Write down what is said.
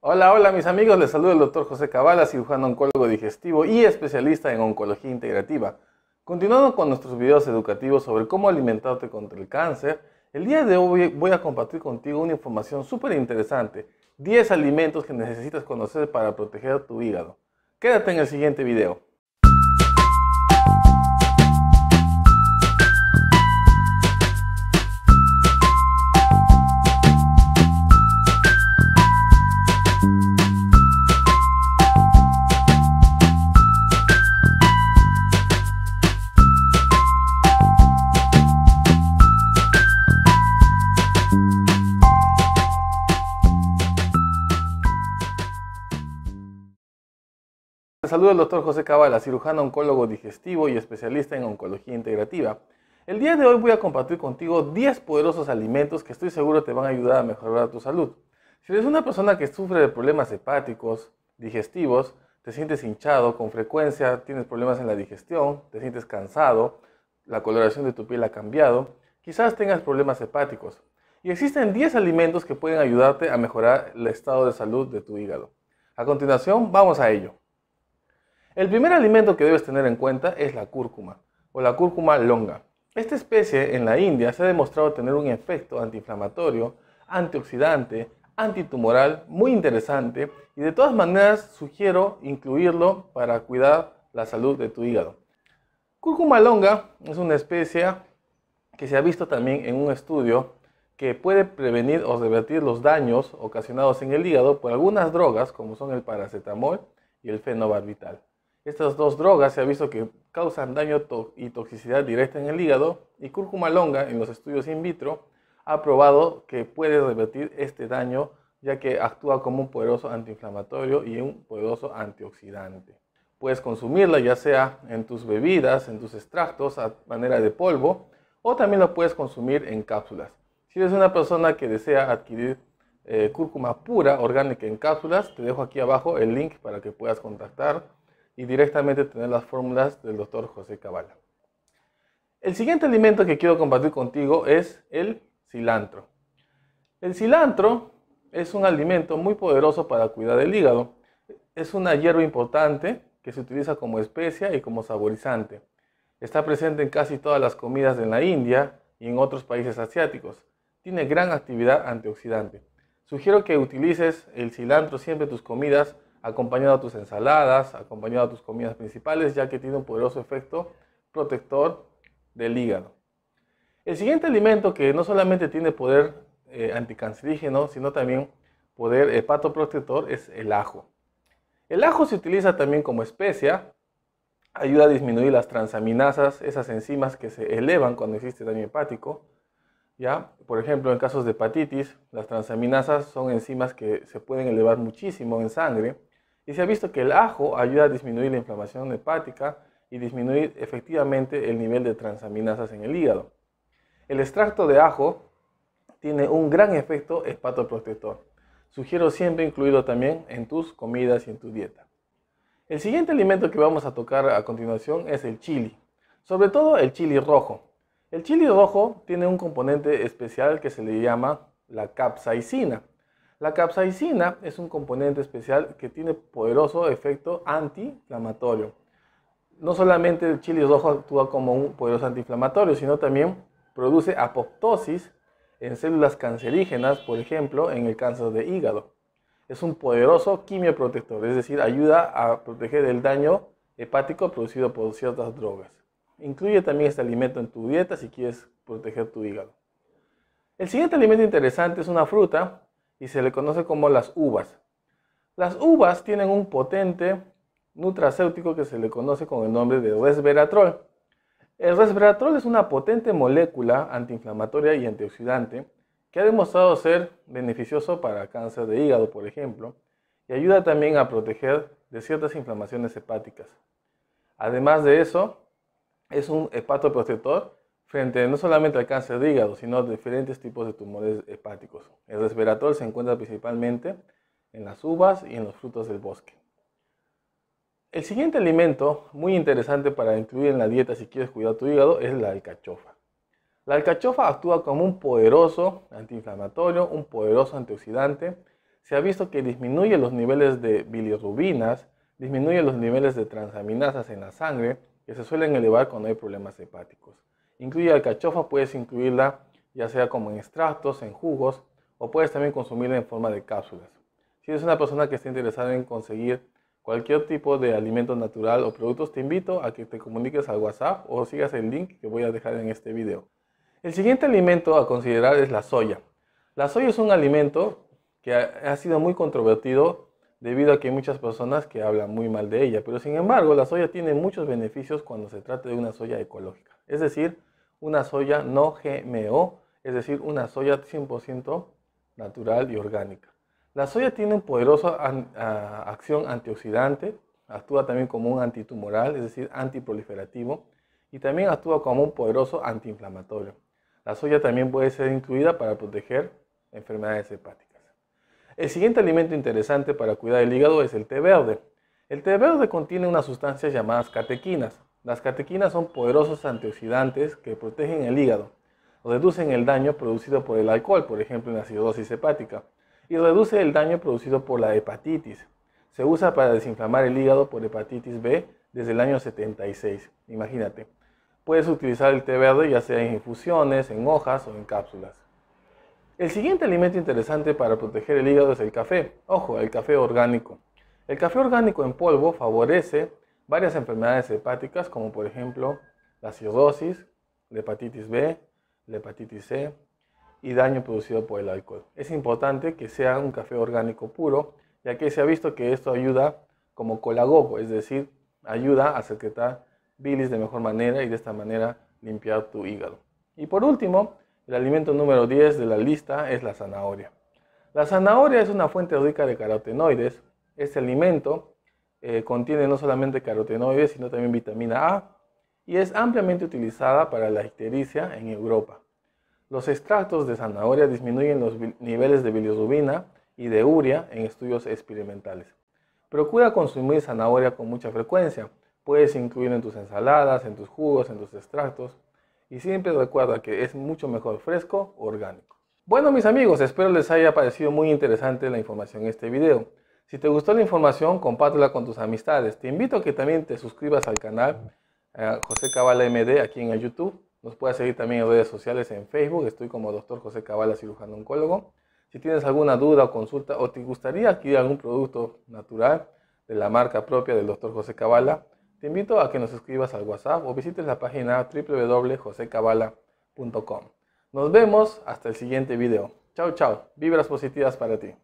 Hola, hola mis amigos, les saluda el doctor José Cabala, cirujano oncólogo digestivo y especialista en oncología integrativa. Continuando con nuestros videos educativos sobre cómo alimentarte contra el cáncer, el día de hoy voy a compartir contigo una información súper interesante, 10 alimentos que necesitas conocer para proteger tu hígado. Quédate en el siguiente video. salud del el doctor José Cabala, cirujano oncólogo digestivo y especialista en oncología integrativa. El día de hoy voy a compartir contigo 10 poderosos alimentos que estoy seguro te van a ayudar a mejorar tu salud. Si eres una persona que sufre de problemas hepáticos, digestivos, te sientes hinchado con frecuencia, tienes problemas en la digestión, te sientes cansado, la coloración de tu piel ha cambiado, quizás tengas problemas hepáticos. Y existen 10 alimentos que pueden ayudarte a mejorar el estado de salud de tu hígado. A continuación, vamos a ello. El primer alimento que debes tener en cuenta es la cúrcuma o la cúrcuma longa. Esta especie en la India se ha demostrado tener un efecto antiinflamatorio, antioxidante, antitumoral muy interesante y de todas maneras sugiero incluirlo para cuidar la salud de tu hígado. Cúrcuma longa es una especie que se ha visto también en un estudio que puede prevenir o revertir los daños ocasionados en el hígado por algunas drogas como son el paracetamol y el fenobarbital. Estas dos drogas se ha visto que causan daño y toxicidad directa en el hígado y cúrcuma longa en los estudios in vitro ha probado que puede revertir este daño ya que actúa como un poderoso antiinflamatorio y un poderoso antioxidante. Puedes consumirla ya sea en tus bebidas, en tus extractos a manera de polvo o también la puedes consumir en cápsulas. Si eres una persona que desea adquirir eh, cúrcuma pura orgánica en cápsulas, te dejo aquí abajo el link para que puedas contactar y directamente tener las fórmulas del doctor José Cabala. El siguiente alimento que quiero compartir contigo es el cilantro. El cilantro es un alimento muy poderoso para cuidar el hígado. Es una hierba importante que se utiliza como especia y como saborizante. Está presente en casi todas las comidas de la India y en otros países asiáticos. Tiene gran actividad antioxidante. Sugiero que utilices el cilantro siempre en tus comidas acompañado a tus ensaladas, acompañado a tus comidas principales, ya que tiene un poderoso efecto protector del hígado. El siguiente alimento que no solamente tiene poder eh, anticancerígeno, sino también poder hepatoprotector eh, es el ajo. El ajo se utiliza también como especia, ayuda a disminuir las transaminasas, esas enzimas que se elevan cuando existe daño hepático. ¿ya? Por ejemplo, en casos de hepatitis, las transaminasas son enzimas que se pueden elevar muchísimo en sangre y se ha visto que el ajo ayuda a disminuir la inflamación hepática y disminuir efectivamente el nivel de transaminasas en el hígado. El extracto de ajo tiene un gran efecto hepatoprotector. Sugiero siempre incluido también en tus comidas y en tu dieta. El siguiente alimento que vamos a tocar a continuación es el chili, sobre todo el chili rojo. El chili rojo tiene un componente especial que se le llama la capsaicina. La capsaicina es un componente especial que tiene poderoso efecto antiinflamatorio. No solamente el chile rojo actúa como un poderoso antiinflamatorio, sino también produce apoptosis en células cancerígenas, por ejemplo, en el cáncer de hígado. Es un poderoso quimioprotector, es decir, ayuda a proteger el daño hepático producido por ciertas drogas. Incluye también este alimento en tu dieta si quieres proteger tu hígado. El siguiente alimento interesante es una fruta y se le conoce como las uvas. Las uvas tienen un potente nutracéutico que se le conoce con el nombre de resveratrol. El resveratrol es una potente molécula antiinflamatoria y antioxidante que ha demostrado ser beneficioso para cáncer de hígado, por ejemplo, y ayuda también a proteger de ciertas inflamaciones hepáticas. Además de eso, es un hepatoprotector Frente no solamente al cáncer de hígado, sino a diferentes tipos de tumores hepáticos. El resveratrol se encuentra principalmente en las uvas y en los frutos del bosque. El siguiente alimento muy interesante para incluir en la dieta si quieres cuidar tu hígado es la alcachofa. La alcachofa actúa como un poderoso antiinflamatorio, un poderoso antioxidante. Se ha visto que disminuye los niveles de bilirrubinas, disminuye los niveles de transaminasas en la sangre que se suelen elevar cuando hay problemas hepáticos. Incluye alcachofa, puedes incluirla ya sea como en extractos, en jugos, o puedes también consumirla en forma de cápsulas. Si eres una persona que está interesada en conseguir cualquier tipo de alimento natural o productos, te invito a que te comuniques al WhatsApp o sigas el link que voy a dejar en este video. El siguiente alimento a considerar es la soya. La soya es un alimento que ha sido muy controvertido debido a que hay muchas personas que hablan muy mal de ella, pero sin embargo la soya tiene muchos beneficios cuando se trata de una soya ecológica. Es decir, una soya no GMO, es decir, una soya 100% natural y orgánica. La soya tiene una poderosa acción antioxidante, actúa también como un antitumoral, es decir, antiproliferativo, y también actúa como un poderoso antiinflamatorio. La soya también puede ser incluida para proteger enfermedades hepáticas. El siguiente alimento interesante para cuidar el hígado es el té verde. El té verde contiene unas sustancias llamadas catequinas, las catequinas son poderosos antioxidantes que protegen el hígado, reducen el daño producido por el alcohol, por ejemplo en la cirrosis hepática, y reduce el daño producido por la hepatitis. Se usa para desinflamar el hígado por hepatitis B desde el año 76, imagínate. Puedes utilizar el té verde ya sea en infusiones, en hojas o en cápsulas. El siguiente alimento interesante para proteger el hígado es el café. Ojo, el café orgánico. El café orgánico en polvo favorece varias enfermedades hepáticas, como por ejemplo la cirrosis, hepatitis B, hepatitis C y daño producido por el alcohol. Es importante que sea un café orgánico puro, ya que se ha visto que esto ayuda como colagogo, es decir, ayuda a secretar bilis de mejor manera y de esta manera limpiar tu hígado. Y por último, el alimento número 10 de la lista es la zanahoria. La zanahoria es una fuente rica de carotenoides. Este alimento eh, contiene no solamente carotenoides, sino también vitamina A y es ampliamente utilizada para la ictericia en Europa. Los extractos de zanahoria disminuyen los niveles de bilirrubina y de urea en estudios experimentales. Procura consumir zanahoria con mucha frecuencia. Puedes incluir en tus ensaladas, en tus jugos, en tus extractos. Y siempre recuerda que es mucho mejor fresco o orgánico. Bueno mis amigos, espero les haya parecido muy interesante la información en este video. Si te gustó la información, compártela con tus amistades. Te invito a que también te suscribas al canal eh, José Cabala MD aquí en YouTube. Nos puedes seguir también en redes sociales, en Facebook. Estoy como Dr. José Cabala, cirujano oncólogo. Si tienes alguna duda o consulta o te gustaría adquirir algún producto natural de la marca propia del Dr. José Cabala, te invito a que nos escribas al WhatsApp o visites la página www.josecabala.com. Nos vemos hasta el siguiente video. Chao, chao. Vibras positivas para ti.